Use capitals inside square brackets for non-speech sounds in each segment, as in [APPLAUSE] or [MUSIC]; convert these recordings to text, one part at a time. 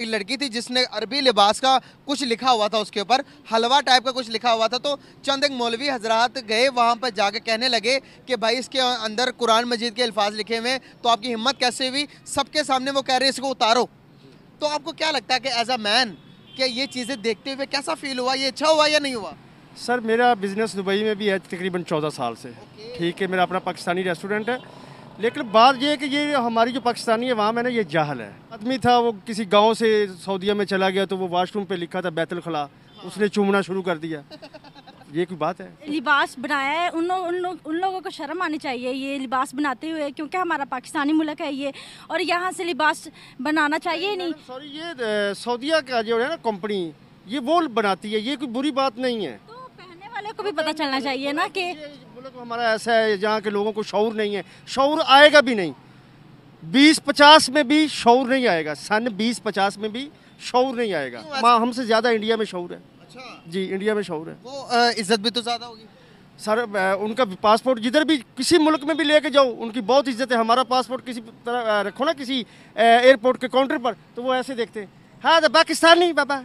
एक लड़की थी जिसने अरबी लिबास का कुछ लिखा हुआ था उसके ऊपर हलवा टाइप का कुछ लिखा हुआ था तो चंद एक मौलवी हजरात गए वहाँ पर जाके कहने लगे कि भाई इसके अंदर कुरान मजीद के अल्फाज लिखे हुए तो आपकी हिम्मत कैसे हुई सबके सामने वो कह रहे इसको उतारो तो आपको क्या लगता है कि एज अ मैन क्या ये चीज़ें देखते हुए कैसा फील हुआ ये अच्छा हुआ या नहीं हुआ सर मेरा बिज़नेस दुबई में भी है तकरीबन चौदह साल से ठीक है मेरा अपना पाकिस्तानी रेस्टोरेंट है लेकिन बात यह है कि ये हमारी जो पाकिस्तानी है वहाँ ये जाहल है आदमी था वो किसी गांव से सऊदीया में चला गया तो वो वॉशरूम पे लिखा था बैतल खला उसने चूमना शुरू कर दिया ये कोई बात है लिबास बनाया है उन लोग उन लो, उन लोगों को शर्म आनी चाहिए ये लिबास बनाते हुए क्योंकि हमारा पाकिस्तानी मुल्क है ये और यहाँ से लिबास बनाना चाहिए नहीं सॉरी ये सऊदिया का जो है ना कंपनी ये वो बनाती है ये कोई बुरी बात नहीं है तो पहनने वाले को भी पता चलना चाहिए ना कि तक मतलब हमारा ऐसा है जहाँ के लोगों को शौर नहीं है शौर आएगा भी नहीं बीस पचास में भी शौर नहीं आएगा सन बीस पचास में भी शौर नहीं आएगा तो माँ हमसे ज़्यादा इंडिया में शौर है अच्छा जी इंडिया में शौर है इज्जत भी तो ज़्यादा होगी सर उनका पासपोर्ट जिधर भी किसी मुल्क में भी लेके जाओ उनकी बहुत इज्जत है हमारा पासपोर्ट किसी तरह रखो ना किसी एयरपोर्ट के काउंटर पर तो वो ऐसे देखते हैं हाँ तो पाकिस्तानी बाबा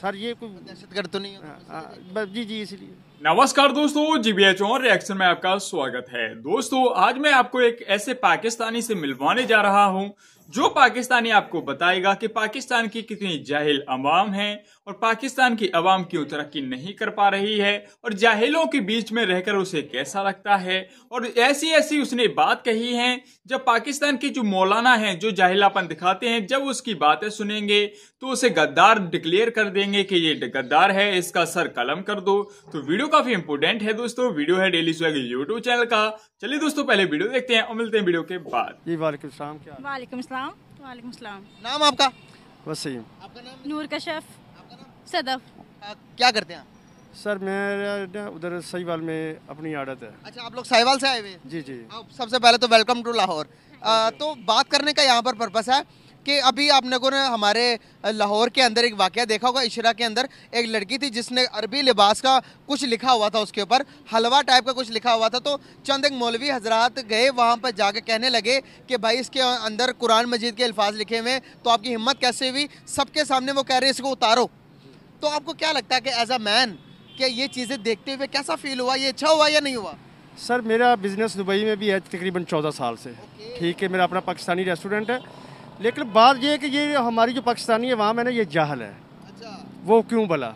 सर ये कोई दहशत गर्द तो नहीं हाँ, हाँ, जी जी इसलिए नमस्कार दोस्तों जीबीएच और रिएक्शन में आपका स्वागत है दोस्तों आज मैं आपको एक ऐसे पाकिस्तानी से मिलवाने जा रहा हूं जो पाकिस्तानी आपको बताएगा कि पाकिस्तान की कितनी जाहिल अवाम है और पाकिस्तान की अवाम क्यों तरक्की नहीं कर पा रही है और जाहिलों के बीच में रहकर उसे कैसा लगता है और ऐसी ऐसी उसने बात कही है जब पाकिस्तान के जो मौलाना हैं जो जाहिलापन दिखाते हैं जब उसकी बातें सुनेंगे तो उसे गद्दार डिक्लेयर कर देंगे कि ये गद्दार है इसका सर कलम कर दो तो वीडियो वीडियो काफी इंपोर्टेंट है दोस्तों वीडियो है डेली स्वैग यूट्यूब चैनल का चलिए दोस्तों पहले वीडियो देखते हैं और मिलते हैं वीडियो के बाद जी वालेकुम सलाम क्या वालेकुम सलाम वालेकुम सलाम नाम आपका वसीम आपका नाम नूर कशफ सदफ क्या करते हैं सर मैं उधर साहिवाल में अपनी आदत है अच्छा आप लोग साहिवाल से आए हुए जी जी सबसे पहले तो वेलकम टू लाहौर तो बात करने का यहाँ पर पर्पस है कि अभी आप लोगों ने हमारे लाहौर के अंदर एक वाक़ देखा होगा इशरा के अंदर एक लड़की थी जिसने अरबी लिबास का कुछ लिखा हुआ था उसके ऊपर हलवा टाइप का कुछ लिखा हुआ था तो चंद एक मौलवी हजरात गए वहाँ पर जाके कहने लगे कि भाई इसके अंदर कुरान मजीद के अल्फाज लिखे हुए हैं तो आपकी हिम्मत कैसे हुई सबके सामने वो कह रहे इसको उतारो तो आपको क्या लगता है कि एज अ मैन क्या ये चीज़ें देखते हुए कैसा फील हुआ ये अच्छा हुआ या नहीं हुआ सर मेरा बिज़नेस दुबई में भी है तकरीबन चौदह साल से ठीक okay. है मेरा अपना पाकिस्तानी रेस्टोरेंट है लेकिन बात यह कि ये हमारी जो पाकिस्तानी अवाम है ना ये जाहल है अच्छा वो क्यों भला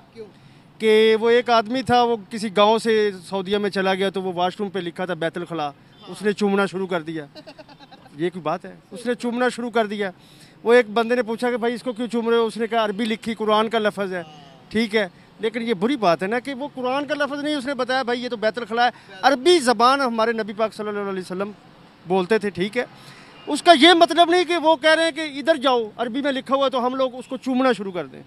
कि वो एक आदमी था वो किसी गांव से सऊदीया में चला गया तो वो वाशरूम पे लिखा था बैतुल खला हाँ। उसने चूमना शुरू कर दिया [LAUGHS] ये कोई बात है उसने चूमना शुरू कर दिया वो एक बंदे ने पूछा कि भाई इसको क्यों चूम रहे हो उसने कहा अरबी लिखी कुरान का लफज है हाँ। ठीक है लेकिन ये बुरी बात है ना कि वो कुरान का लफज नहीं उसने बताया भाई ये तो बैतुल खला है अरबी ज़बान हमारे नबी पाक सल्लल्लाहु अलैहि वसल्लम बोलते थे ठीक है उसका ये मतलब नहीं कि वो कह रहे हैं कि इधर जाओ अरबी में लिखा हुआ है तो हम लोग उसको चूमना शुरू कर दें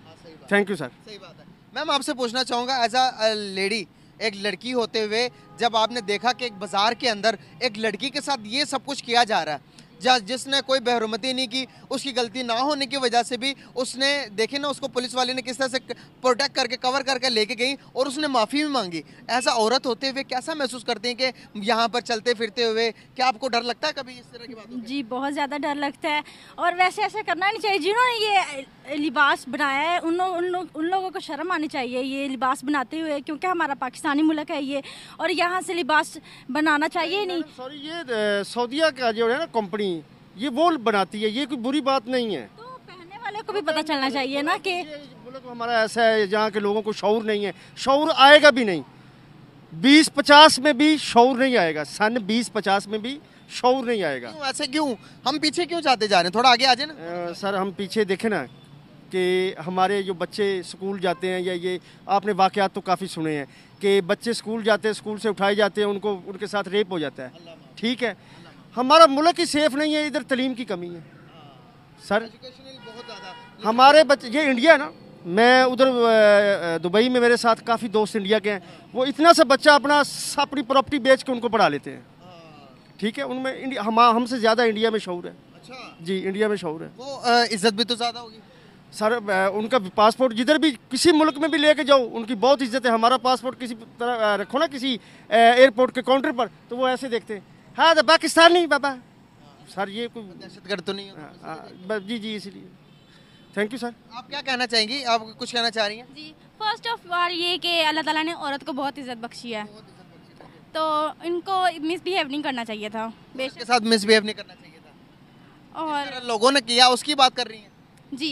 थैंक यू सर सही बात है मैम आपसे पूछना चाहूँगा एज अ लेडी एक लड़की होते हुए जब आपने देखा कि एक बाज़ार के अंदर एक लड़की के साथ ये सब कुछ किया जा रहा है जहाँ जिसने कोई बहरुमती नहीं की उसकी गलती ना होने की वजह से भी उसने देखे ना उसको पुलिस वाले ने किस तरह से प्रोटेक्ट करके कवर करके लेके गई और उसने माफ़ी भी मांगी ऐसा औरत होते हुए कैसा महसूस करते हैं कि यहाँ पर चलते फिरते हुए क्या आपको डर लगता है कभी इस तरह की बात जी बहुत ज़्यादा डर लगता है और वैसे ऐसा करना नहीं चाहिए जिन्होंने ये लिबास बनाया है उन उन उन लोगों को शर्म आनी चाहिए ये लिबास बनाते हुए क्योंकि हमारा पाकिस्तानी मुल्क है ये और यहाँ से लिबास बनाना चाहिए नहीं सॉरी ये सऊदिया का जो है ना कंपनी करती ये वो बनाती है ये कोई बुरी बात नहीं है तो को भी पता चलना चाहिए ना कि मुल्क हमारा ऐसा है जहाँ के लोगों को शौर नहीं है शौर आएगा भी नहीं बीस पचास में भी शौर नहीं आएगा सन बीस पचास में भी शौर नहीं आएगा क्यों ऐसे क्यों हम पीछे क्यों जाते जा रहे हैं थोड़ा आगे आ जाए ना सर हम पीछे देखें ना कि हमारे जो बच्चे स्कूल जाते हैं या ये आपने वाक़ात तो काफ़ी सुने हैं कि बच्चे स्कूल जाते हैं स्कूल से उठाए जाते हैं उनको उनके साथ रेप हो जाता है ठीक है हमारा मुल्क ही सेफ नहीं है इधर तलीम की कमी है सर हमारे बच्चे ये इंडिया है ना मैं उधर दुबई में मेरे साथ काफ़ी दोस्त इंडिया के हैं वो इतना सा बच्चा अपना अपनी प्रॉपर्टी बेच के उनको पढ़ा लेते हैं ठीक है उनमें इंडिया हम हमसे ज़्यादा इंडिया में शौर है अच्छा जी इंडिया में शौर है वो इज्जत भी तो ज़्यादा होगी सर उनका पासपोर्ट जिधर भी किसी मुल्क में भी लेके जाओ उनकी बहुत इज्जत है हमारा पासपोर्ट किसी तरह रखो ना किसी एयरपोर्ट के काउंटर पर तो वो ऐसे देखते हैं हाँ तो पाकिस्तान नहीं बाबा सर ये कोई दहशतगर्द तो नहीं होता हाँ, हाँ, जी जी इसलिए थैंक यू सर आप क्या कहना चाहेंगी आप कुछ कहना चाह रही हैं जी फर्स्ट ऑफ ऑल ये कि अल्लाह ताला ने औरत को बहुत इज्जत बख्शी है तो इनको मिसबिहेव नहीं करना चाहिए था के साथ मिसबिहेव नहीं करना चाहिए था और लोगों ने किया उसकी बात कर रही हैं जी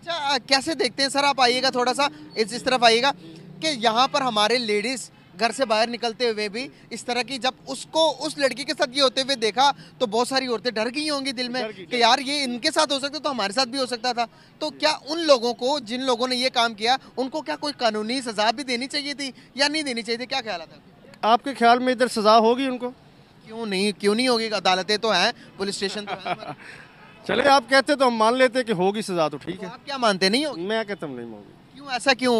अच्छा कैसे देखते हैं सर आप आइएगा थोड़ा सा इस तरफ आइएगा कि यहाँ पर हमारे लेडीज़ घर से बाहर निकलते हुए भी इस तरह की जब उसको उस लड़की के साथ ये होते हुए देखा तो बहुत सारी औरतें डर गई होंगी दिल में कि यार ये इनके साथ हो सकता तो हमारे साथ भी हो सकता था तो क्या उन लोगों को जिन लोगों ने ये काम किया उनको क्या कोई कानूनी सजा भी देनी चाहिए थी या नहीं देनी चाहिए थी क्या ख्याल आता आपके ख्याल में इधर सजा होगी उनको क्यों नहीं क्यों नहीं होगी अदालतें तो हैं पुलिस स्टेशन तो [LAUGHS] चले आप कहते तो हम मान लेते कि होगी सजा तो ठीक तो है आप क्या मानते नहीं हो मैं कहता हूँ नहीं होगी क्यों ऐसा क्यों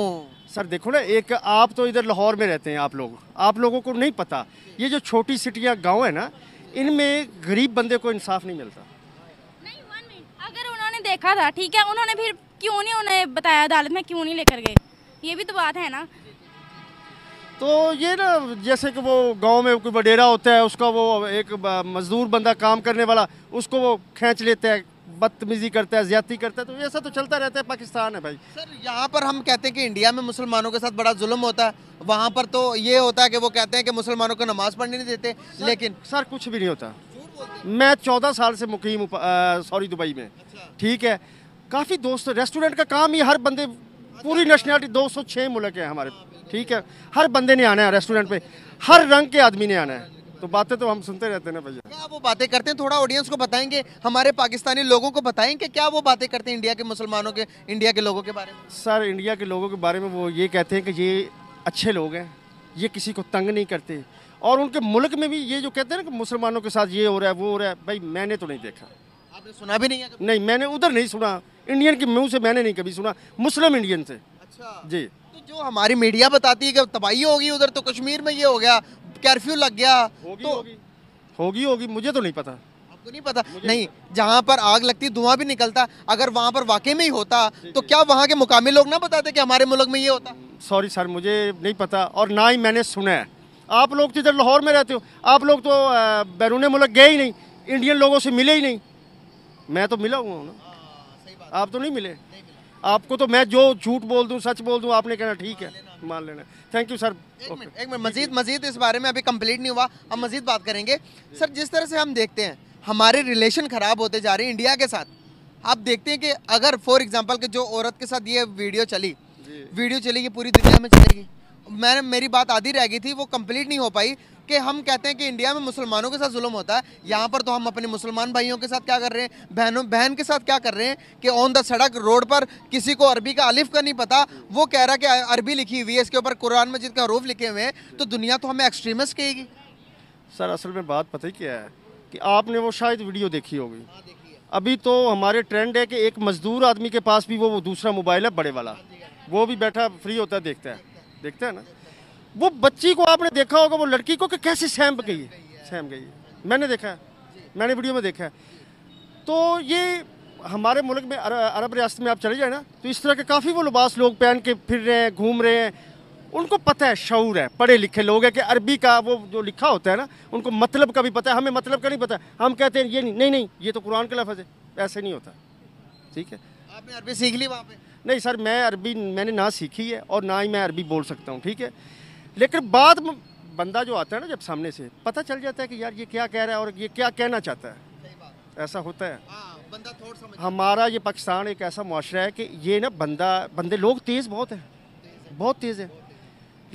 सर देखो ना एक आप तो इधर लाहौर में रहते हैं आप लोग आप लोगों को नहीं पता ये जो छोटी सिटियाँ गाँव है ना इनमें गरीब बंदे को इंसाफ नहीं मिलता नहीं अगर उन्होंने देखा था ठीक है उन्होंने फिर क्यों नहीं उन्हें बताया अदालत में क्यों नहीं लेकर गए ये भी तो बात है ना तो ये ना जैसे कि वो गांव में कोई बडेरा होता है उसका वो एक मज़दूर बंदा काम करने वाला उसको वो खींच लेते हैं बदतमीजी करता है ज्यादा करता है तो ऐसा तो चलता रहता है पाकिस्तान है भाई सर यहाँ पर हम कहते हैं कि इंडिया में मुसलमानों के साथ बड़ा जुल्म होता है वहाँ पर तो ये होता है कि वो कहते हैं कि मुसलमानों को नमाज़ पढ़ने नहीं देते सर, लेकिन सर कुछ भी नहीं होता मैं चौदह साल से मुकीम हूँ सॉरी दुबई में अच्छा। ठीक है काफ़ी दोस्त रेस्टोरेंट का काम ही हर बंदे अच्छा। पूरी नेशनैलिटी दो सौ छः मुल्क है हमारे हाँ, ठीक है हर बंदे ने आना है रेस्टोरेंट पर हर रंग के आदमी ने आना है तो बातें तो हम सुनते रहते हैं भैया क्या वो बातें करते हैं थोड़ा ऑडियंस को बताएंगे हमारे पाकिस्तानी लोगों को बताएंगे क्या वो बातें करते हैं इंडिया के मुसलमानों के इंडिया के लोगों के बारे में सर इंडिया के लोगों के बारे में वो ये कहते हैं कि ये अच्छे लोग हैं ये किसी को तंग नहीं करते और उनके मुल्क में भी ये जो कहते हैं ना कि मुसलमानों के साथ ये हो रहा है वो हो रहा है भाई मैंने तो नहीं देखा आपने सुना भी नहीं है नहीं मैंने उधर नहीं सुना इंडियन के मुँह से मैंने नहीं कभी सुना मुस्लिम इंडियन से अच्छा जी तो जो हमारी मीडिया बताती है कि तबाही होगी उधर तो कश्मीर में ये हो गया कर्फ्यू लग गया होगी, तो होगी होगी होगी मुझे तो नहीं पता आपको नहीं पता नहीं जहाँ पर आग लगती धुआं भी निकलता अगर वहाँ पर वाकई में ही होता तो क्या वहाँ के मुकामी लोग ना बताते कि हमारे मुल्क में ये होता सॉरी सर मुझे नहीं पता और ना ही मैंने सुना है आप लोग तो इधर लाहौर में रहते हो आप लोग तो बैरून मुल्क गए ही नहीं इंडियन लोगों से मिले ही नहीं मैं तो मिला हुआ हूँ ना हाँ, आप तो नहीं मिले आपको तो मैं जो झूठ बोल दूँ सच बोल दूँ आपने कहना ठीक है मान लेना थैंक यू सर एक मिनट मजीद मजीद इस बारे में अभी कम्प्लीट नहीं हुआ हम मजीद बात करेंगे सर जिस तरह से हम देखते हैं हमारे रिलेशन ख़राब होते जा रहे हैं इंडिया के साथ आप देखते हैं कि अगर फॉर एग्जांपल के जो औरत के साथ ये वीडियो चली वीडियो चली ये पूरी दुनिया में चलेगी मैंने मेरी बात आधी रह गई थी वो कंप्लीट नहीं हो पाई कि हम कहते हैं कि इंडिया में मुसलमानों के साथ जुल्म होता है यहाँ पर तो हम अपने मुसलमान भाइयों के साथ क्या कर रहे हैं बहनों बहन के साथ क्या कर रहे हैं कि ऑन द सड़क रोड पर किसी को अरबी का अलिफ का नहीं पता वो कह रहा कि अरबी लिखी हुई है इसके ऊपर कुरान मजिद के हरूफ लिखे हुए हैं तो दुनिया तो हमें एक्सट्रीमिस्ट कहेगी सर असल में बात पता ही क्या है कि आपने वो शायद वीडियो देखी होगी हाँ, अभी तो हमारे ट्रेंड है कि एक मजदूर आदमी के पास भी वो दूसरा मोबाइल है बड़े वाला वो भी बैठा फ्री होता है देखता है देखता है ना वो बच्ची को आपने देखा होगा वो लड़की को कि कैसे सहम गई है सहम गई है मैंने देखा है मैंने वीडियो में देखा है तो ये हमारे मुल्क में अरब रियासत में आप चले जाए ना तो इस तरह के काफ़ी वो लिबास लोग पहन के फिर रहे हैं घूम रहे हैं उनको पता है शूर है पढ़े लिखे लोग हैं कि अरबी का वो जो लिखा होता है ना उनको मतलब का भी पता है हमें मतलब का नहीं पता हम कहते हैं ये नहीं नहीं नहीं ये तो कुरान का लफज है ऐसे नहीं होता ठीक है आपने अरबी सीख ली वहाँ पे नहीं सर मैं अरबी मैंने ना सीखी है और ना ही मैं अरबी बोल सकता हूँ ठीक है लेकिन बाद में बंदा जो आता है ना जब सामने से पता चल जाता है कि यार ये क्या कह रहा है और ये क्या कहना चाहता है ऐसा होता है आ, हाँ, बंदा हमारा ये पाकिस्तान एक ऐसा माशरा है कि ये ना बंदा बंदे लोग तेज़ बहुत हैं है। बहुत तेज़ है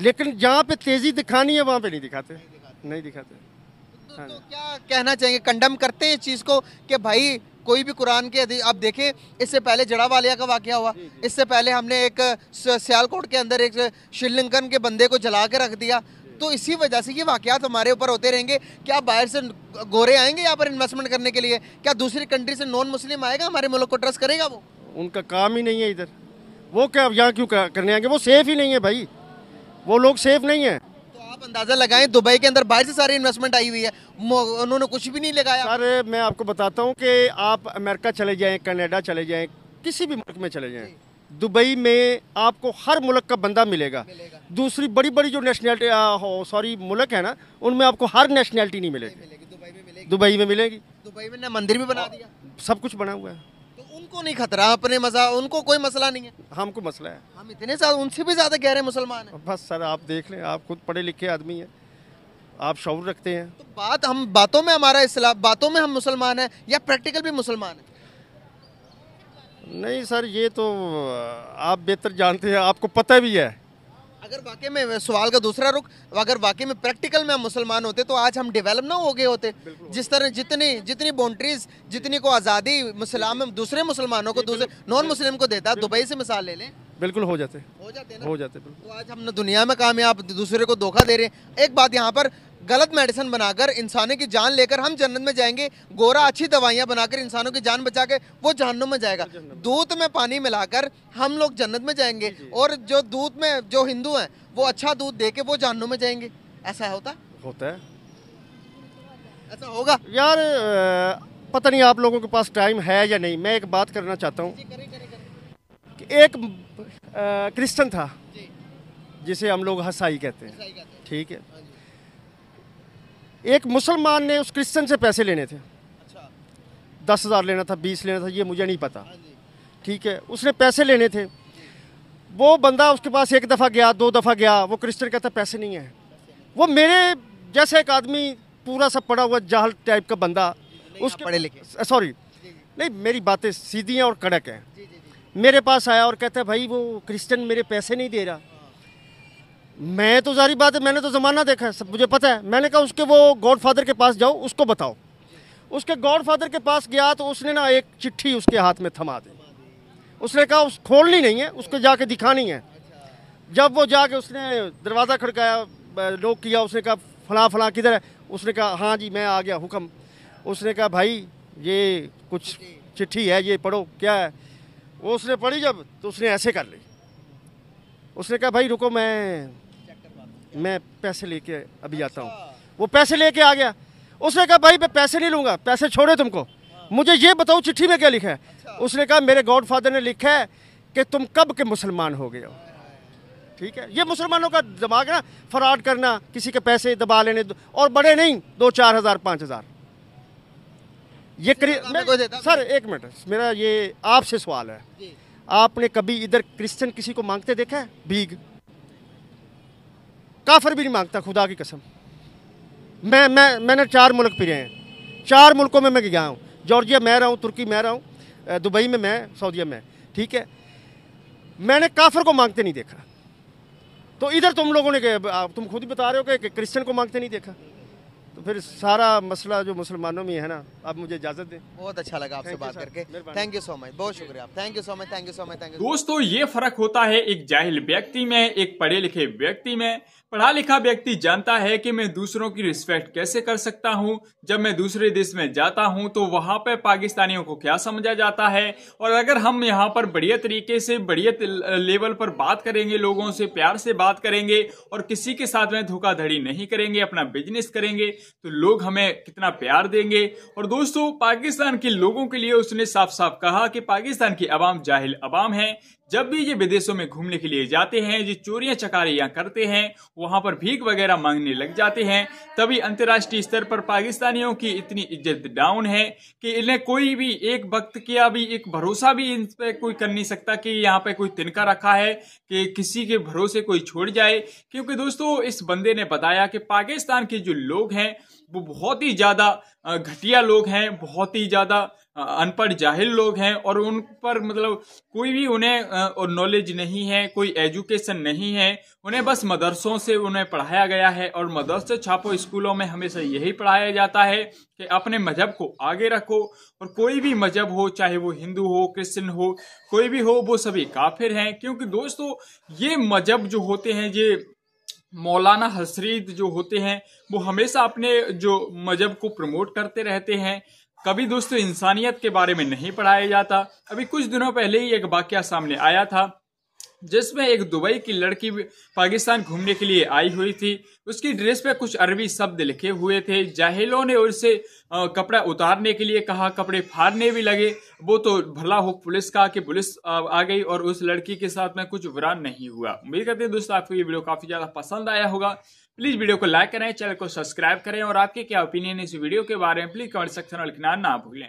लेकिन जहाँ पे तेज़ी दिखानी है वहाँ पे नहीं दिखाते नहीं दिखाते, तो हाँ क्या कहना चाहेंगे कंडम करते हैं इस चीज़ को कि भाई कोई भी कुरान के आप देखें इससे पहले जड़ा वालिया का वाक़ हुआ इससे पहले हमने एक सियालकोट के अंदर एक श्रीलंकन के बंदे को जला के रख दिया तो इसी वजह से ये वाक़ात हमारे ऊपर होते रहेंगे क्या बाहर से गोरे आएंगे यहाँ पर इन्वेस्टमेंट करने के लिए क्या दूसरी कंट्री से नॉन मुस्लिम आएगा हमारे मुल्क को ट्रस्ट करेगा वो उनका काम ही नहीं है इधर वो क्या यहाँ क्यों करने आएंगे वो सेफ ही नहीं है भाई वो लोग सेफ नहीं है आप अंदाज़ा लगाएं दुबई के अंदर बाहर से सारी इन्वेस्टमेंट आई हुई है उन्होंने कुछ भी नहीं लगाया सर मैं आपको बताता हूँ कि आप अमेरिका चले जाए कनाडा चले जाए किसी भी मुल्क में चले जाए दुबई में आपको हर मुल्क का बंदा मिलेगा, मिलेगा। दूसरी बड़ी बड़ी जो नेशनैलिटी सॉरी मुल्क है ना उनमें आपको हर नेशनैलिटी नहीं मिलेगी दुबई में मिलेगी दुबई में में ना मंदिर भी बना हाँ, दिया सब कुछ बना हुआ है उनको नहीं खतरा अपने मजा उनको कोई मसला नहीं है हमको मसला है हम इतने ज्यादा उनसे भी ज्यादा गहरे मुसलमान हैं बस सर आप देख लें आप खुद पढ़े लिखे आदमी हैं आप शौर रखते हैं तो बात हम बातों में हमारा इस्लाम बातों में हम मुसलमान हैं या प्रैक्टिकल भी मुसलमान हैं नहीं सर ये तो आप बेहतर जानते हैं आपको पता भी है अगर वाकई में सवाल का दूसरा रुख अगर वाकई में प्रैक्टिकल में हम मुसलमान होते तो आज हम डेवलप ना हो गए होते जिस तरह जितनी जितनी बाउंड्रीज जितनी को आज़ादी मुसलाम दूसरे मुसलमानों को दूसरे नॉन मुस्लिम को देता दुबई से मिसाल ले लें बिल्कुल हो जाते हो जाते ना? हो जाते तो आज हम दुनिया में कामयाब दूसरे को धोखा दे रहे हैं एक बात यहाँ पर गलत मेडिसिन बनाकर इंसानों की जान लेकर हम जन्नत में जाएंगे गोरा अच्छी दवाइयाँ बनाकर इंसानों की जान बचा के वो जहनों में जाएगा दूध में पानी मिलाकर हम लोग जन्नत में जाएंगे और जो दूध में जो हिंदू हैं वो अच्छा दूध दे के वो जहनों में जाएंगे ऐसा होता होता है ऐसा होगा यार पता नहीं आप लोगों के पास टाइम है या नहीं मैं एक बात करना चाहता हूँ एक क्रिश्चन था जिसे हम लोग हसाई कहते हैं ठीक है हाँ एक मुसलमान ने उस क्रिश्चन से पैसे लेने थे अच्छा। दस हज़ार लेना था बीस लेना था ये मुझे नहीं पता हाँ ठीक है उसने पैसे लेने थे वो बंदा उसके पास एक दफ़ा गया दो दफ़ा गया वो क्रिश्चन कहता पैसे नहीं है वो मेरे जैसे एक आदमी पूरा सा पड़ा हुआ जाहल टाइप का बंदा उस पढ़े लिखे सॉरी नहीं मेरी बातें सीधी हैं और कड़क हैं मेरे पास आया और कहता है भाई वो क्रिश्चन मेरे पैसे नहीं दे रहा मैं तो जारी बात है मैंने तो ज़माना देखा है सब मुझे पता है मैंने कहा उसके वो गॉड फादर के पास जाओ उसको बताओ उसके गॉड फादर के पास गया तो उसने ना एक चिट्ठी उसके हाथ में थमा दी उसने कहा उस खोलनी नहीं है उसको जाके दिखानी है जब वो जाके उसने दरवाज़ा खड़काया लोग किया उसने कहा फला फला किधर है उसने कहा हाँ जी मैं आ गया हुक्म उसने कहा भाई ये कुछ चिट्ठी है ये पढ़ो क्या है वो उसने पढ़ी जब तो उसने ऐसे कर ली उसने कहा भाई रुको मैं मैं पैसे लेके अभी आता हूँ वो पैसे लेके आ गया उसने कहा भाई मैं पैसे नहीं लूँगा पैसे छोड़ो तुमको मुझे ये बताओ चिट्ठी में क्या लिखा है अच्छा। उसने कहा मेरे गॉड फादर ने लिखा है कि तुम कब के मुसलमान हो गए हो ठीक है ये मुसलमानों का दिमाग ना फ्रॉड करना किसी के पैसे दबा लेने और बड़े नहीं दो चार हज़ार पाँच हज़ार ये करीब सर एक मिनट मेरा ये आपसे सवाल है आपने कभी इधर क्रिश्चियन किसी को मांगते देखा है भीग काफर भी नहीं मांगता खुदा की कसम मैं मैं मैंने चार मुल्क फिरे हैं चार मुल्कों में मैं गया हूँ जॉर्जिया मैं रहा हूँ तुर्की मैं रहा हूँ दुबई में मैं सऊदीया में ठीक है मैंने काफर को मांगते नहीं देखा तो इधर तुम लोगों ने तुम खुद ही बता रहे हो कि क्रिश्चियन को मांगते नहीं देखा तो फिर सारा मसला जो मुसलमानों में है ना आप मुझे इजाजत दें बहुत अच्छा लगा आपसे बात करके थैंक यू सो मच बहुत शुक्रिया thank you so much thank you so much thank you दोस्तों ये फर्क होता है एक जाहिल व्यक्ति में एक पढ़े लिखे व्यक्ति में पढ़ा लिखा व्यक्ति जानता है कि मैं दूसरों की रिस्पेक्ट कैसे कर सकता हूं जब मैं दूसरे देश में जाता हूं तो वहां पर पाकिस्तानियों को क्या समझा जाता है और अगर हम यहां पर बढ़िया तरीके से बढ़िया लेवल पर बात करेंगे लोगों से प्यार से बात करेंगे और किसी के साथ में धोखाधड़ी नहीं करेंगे अपना बिजनेस करेंगे तो लोग हमें कितना प्यार देंगे और दोस्तों पाकिस्तान के लोगों के लिए उसने साफ साफ कहा कि पाकिस्तान की आवाम जाहिल आवाम है जब भी ये विदेशों में घूमने के लिए जाते हैं ये चोरियां चकारियां करते हैं वहां पर भीख वगैरह मांगने लग जाते हैं तभी अंतर्राष्ट्रीय स्तर पर पाकिस्तानियों की इतनी इज्जत डाउन है कि इन्हें कोई भी एक वक्त का भी एक भरोसा भी इन पर कोई कर नहीं सकता कि यहाँ पे कोई तिनका रखा है कि किसी के भरोसे कोई छोड़ जाए क्योंकि दोस्तों इस बंदे ने बताया कि पाकिस्तान के जो लोग हैं वो बहुत ही ज़्यादा घटिया लोग हैं बहुत ही ज़्यादा अनपढ़ जाहिल लोग हैं और उन पर मतलब कोई भी उन्हें नॉलेज नहीं है कोई एजुकेशन नहीं है उन्हें बस मदरसों से उन्हें पढ़ाया गया है और मदरसे छापो स्कूलों में हमेशा यही पढ़ाया जाता है कि अपने मजहब को आगे रखो और कोई भी मजहब हो चाहे वो हिंदू हो क्रिश्चन हो कोई भी हो वो सभी काफिर हैं क्योंकि दोस्तों ये मजहब जो होते हैं ये मौलाना हसरीद जो होते हैं वो हमेशा अपने जो मजहब को प्रमोट करते रहते हैं कभी दोस्तों इंसानियत के बारे में नहीं पढ़ाया जाता अभी कुछ दिनों पहले ही एक वाक्य सामने आया था जिसमें एक दुबई की लड़की पाकिस्तान घूमने के लिए आई हुई थी उसकी ड्रेस पे कुछ अरबी शब्द लिखे हुए थे जाहिलों ने उसे कपड़ा उतारने के लिए कहा कपड़े फाड़ने भी लगे वो तो भला हो पुलिस का कि पुलिस आ गई और उस लड़की के साथ में कुछ वरान नहीं हुआ उम्मीद करते हैं दोस्तों आपको ये वीडियो काफ़ी ज़्यादा पसंद आया होगा प्लीज वीडियो को लाइक करें चैनल को सब्सक्राइब करें और आपके क्या ओपिनियन इस वीडियो के बारे में प्लीज कमेंट सेक्शन में लिखना ना भूलें